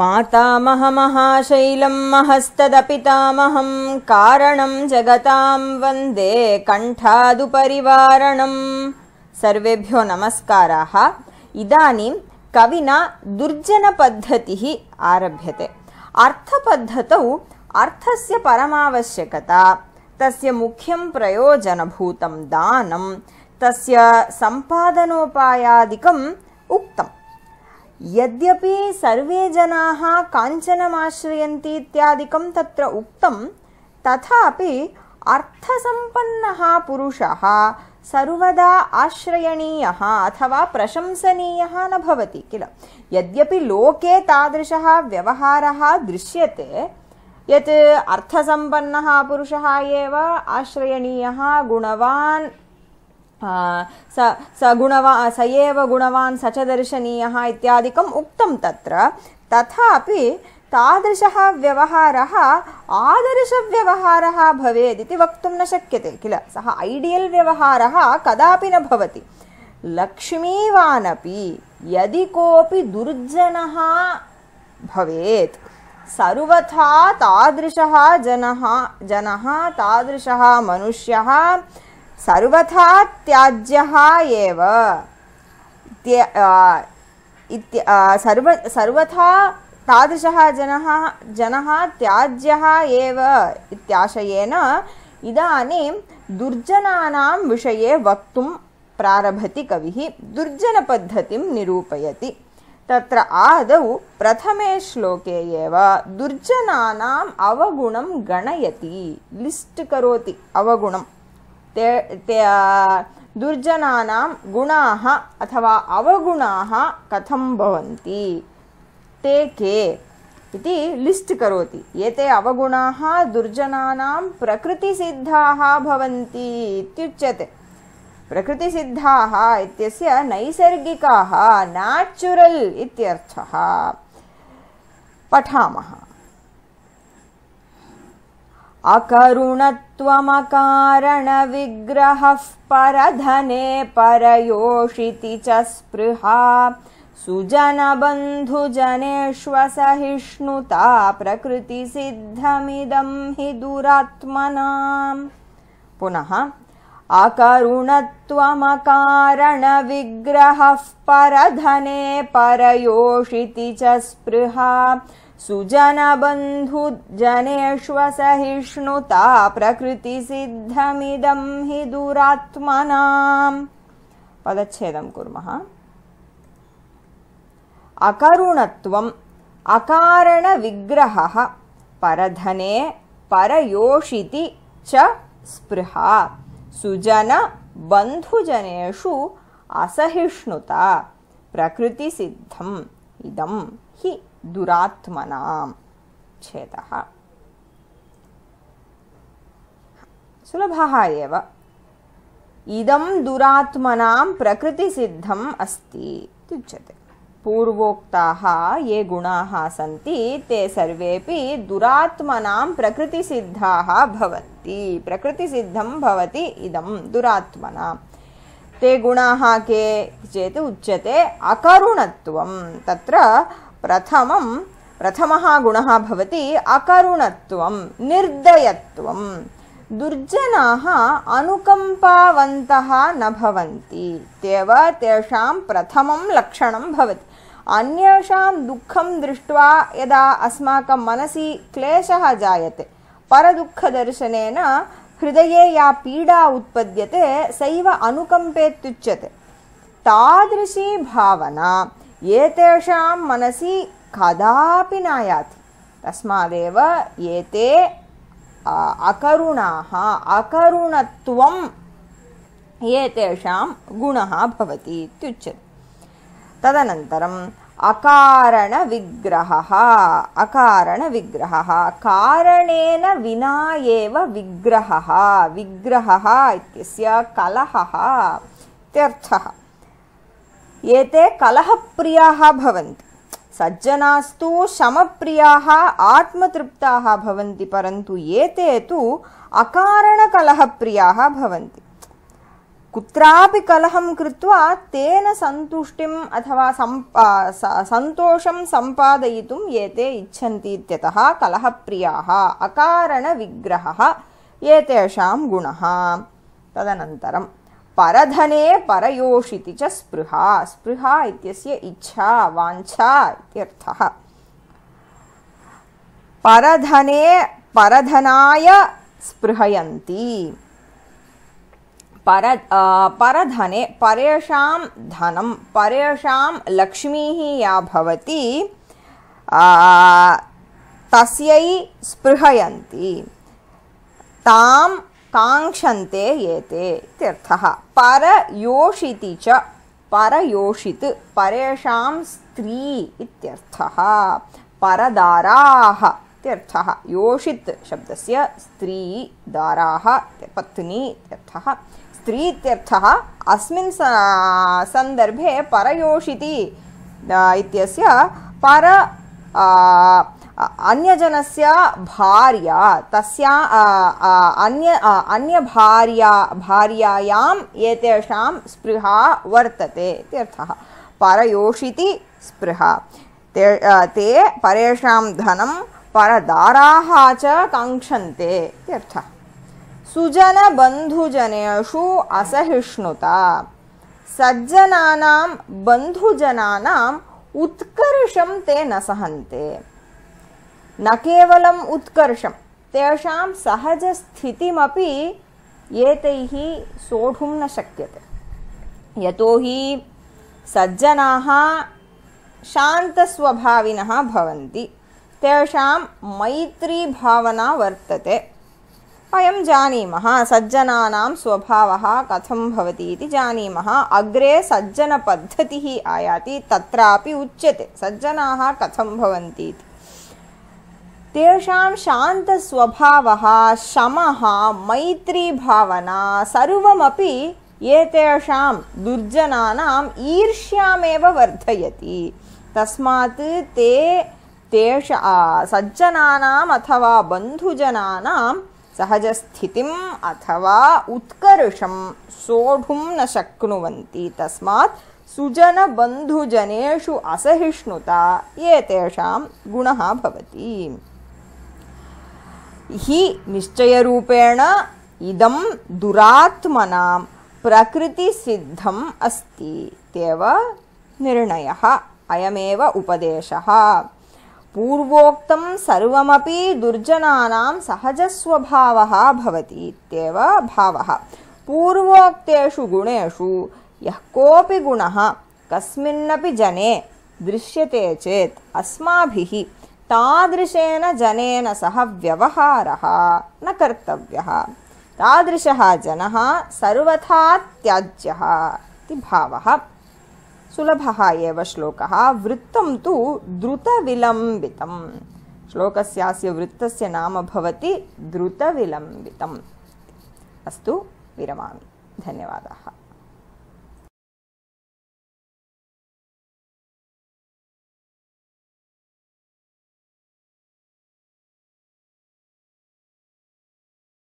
मातामहमहाशैलं महस्तदपितामहं कारणं जगतां वन्दे कण्ठादुपरिवारणं सर्वेभ्यो नमस्काराः इदानीं कविना दुर्जनपद्धतिः आरभ्यते अर्थपद्धतौ अर्थस्य परमावश्यकता तस्य मुख्यं प्रयोजनभूतं दानं तस्य सम्पादनोपायादिकम् उक्तम् यद्यपि सर्वे जनाः काञ्चनमाश्रयन्ति इत्यादिकं तत्र उक्तं तथापि अर्थसम्पन्नः पुरुषः सर्वदा आश्रयणीयः अथवा प्रशंसनीयः न भवति किल यद्यपि लोके तादृशः व्यवहारः दृश्यते यत् अर्थसम्पन्नः पुरुषः एव आश्रयणीयः गुणवान् स स गुणवा स एव गुणवान् स च दर्शनीयः इत्यादिकम् उक्तं तत्र तथापि तादृशः व्यवहारः आदर्शव्यवहारः भवेदिति वक्तुं न शक्यते किल सः ऐडियल् व्यवहारः कदापि न भवति लक्ष्मीवानपि यदि कोऽपि दुर्जनः भवेत् सर्वथा तादृशः जनः जनः तादृशः मनुष्यः सर्वथा त्याज्यः एव इत्य सर्वथा तादृशः जनः जनः त्याज्यः एव इत्याशयेन इदानीं दुर्जनानां विषये वक्तुं प्रारभति कविः दुर्जनपद्धतिं निरूपयति तत्र आदौ प्रथमे श्लोके एव दुर्जनानाम् अवगुणं गणयति लिस्ट् करोति अवगुणम् दुर्जना ते अथवा अवगुणा कथम भवन्ति ते के इति लिस्ट् करोति एते अवगुणाः दुर्जनानां प्रकृतिसिद्धाः भवन्ति इत्युच्यते प्रकृतिसिद्धाः इत्यस्य नैसर्गिकाः न्याचुरल् इत्यर्थः पठामः अकरुणत्वमकारणविग्रहः परधने परयोषिति च स्पृहा सुजनबन्धुजनेष्वसहिष्णुता प्रकृतिसिद्धमिदं हि दुरात्मनाम् पुनः अकरुणत्वमकारणविग्रहः परधने परयोषिति च स्पृहा सुजना बन्धुजनेश्व सहिष्णुता प्रकृतिसिद्धमिदम् हि दूरात्मनां पदच्छेदं कुर्मः आकारुणत्वं अकारणविग्रहः परधने परयोषिति च स्प्रहा सुजना बन्धुजनेषु असहिष्णुता प्रकृतिसिद्धं इदम् हि ुरात्मना सुलभः एव इदं दुरात्मनां प्रकृतिसिद्धम् अस्ति पूर्वोक्ताः ये गुणाः सन्ति ते सर्वेपि दुरात्मनां प्रकृतिसिद्धाः भवन्ति प्रकृतिसिद्धं भवति इदं दुरात्मनां ते गुणाः के चेत् उच्यते अकरुणत्वं तत्र प्रथमं प्रथमः गुणः भवति अकरुणत्वं निर्दयत्वं दुर्जनाः अनुकम्पावन्तः न भवन्ति इत्येव तेषां प्रथमं लक्षणं भवति अन्येषां दुःखं दृष्ट्वा यदा अस्माकं मनसि क्लेशः जायते परदुःखदर्शनेन हृदये या पीडा उत्पद्यते सैव अनुकम्पेत्युच्यते तादृशी भावना एतेषां मनसि कदापि नायाति तस्मादेव एते अकरुणाः अकरुणत्वम् एतेषां गुणः भवति इत्युच्यते तदनन्तरम् अकारणविग्रहः अकारणविग्रहः कारणेन विना एव विग्रहः विग्रहः इत्यस्य कलहः इत्यर्थः एते कलह प्रिया सज्जनास्तु शम प्रिया भवन्ति परंतु एते तु अकारणकलहप्रियाः भवन्ति कुत्रापि कलहं कृत्वा तेन सन्तुष्टिम् अथवा सम्पा सन्तोषं सम्पादयितुम् एते इच्छन्ति इत्यतः कलहप्रियाः अकारणविग्रहः एतेषां गुणः तदनन्तरम् परधने परयोषिति च स्पृहा स्पृहा इत्यस्य इच्छा वाञ्छा इत्यर्थः परधने परधनाय स्पृहयन्ति पर परधने परेषां धनं परेषां लक्ष्मीः या भवति तस्यै स्पृहयन्ति तां काङ्क्षन्ते एते इत्यर्थः परयोषिति च परयोषित् परेषां स्त्री इत्यर्थः परदाराः इत्यर्थः योषित् शब्दस्य स्त्री दाराः पत्नी इत्यर्थः स्त्री इत्यर्थः अस्मिन् सन्दर्भे परयोषिति इत्यस्य पर अन्यजन से भार्य अन्य अन्यभार्या भार्यायाम् स्पृहा वर्तते परयोषिति स्पृहा ते ते परेषां धनं परदाराः च काङ्क्षन्ते इत्यर्थः असहिष्णुता सज्जना बंधुजना उत्कर्षम ते न सहन्ते न कवल उत्कर्षम तेषां सहजस्थितिमपि एतैः सोढुं न शक्यते यतोहि सज्जनाः शान्तस्वभाविनः भवन्ति तेषां मैत्रीभावना वर्तते वयं जानीमः सज्जनानां स्वभावः कथं भवति इति जानीमः अग्रे सज्जनपद्धतिः आयाति तत्रापि उच्यते सज्जनाः कथं भवन्ति इति तेषां शान्तस्वभावः शमः मैत्रीभावना सर्वमपि एतेषां दुर्जनानाम् ईर्ष्यामेव वर्धयति तस्मात् ते तेष सज्जनानाम् अथवा बन्धुजनानां सहजस्थितिम् अथवा उत्कर्षं सोढुं न शक्नुवन्ति तस्मात् सुजनबन्धुजनेषु असहिष्णुता एतेषां गुणः भवति निश्चयरूपेण इदं दुरात्मनां प्रकृतिसिद्धम् अस्ति इत्येव निर्णयः अयमेव उपदेशः पूर्वोक्तं सर्वमपि दुर्जनानां सहजस्वभावः भवति इत्येव भावः पूर्वोक्तेषु गुणेषु यः कोपि गुणः कस्मिन्नपि जने दृश्यते चेत् अस्माभिः तादृशेन जनेन सह व्यवहारः न कर्तव्यः तादृशः जनः सर्वथा त्याज्यः इति भावः सुलभः एव श्लोकः वृत्तं तु द्रुतविलम्बितं श्लोकस्यास्य वृत्तस्य नाम भवति द्रुतविलम्बितम् अस्तु विरमामि धन्यवादाः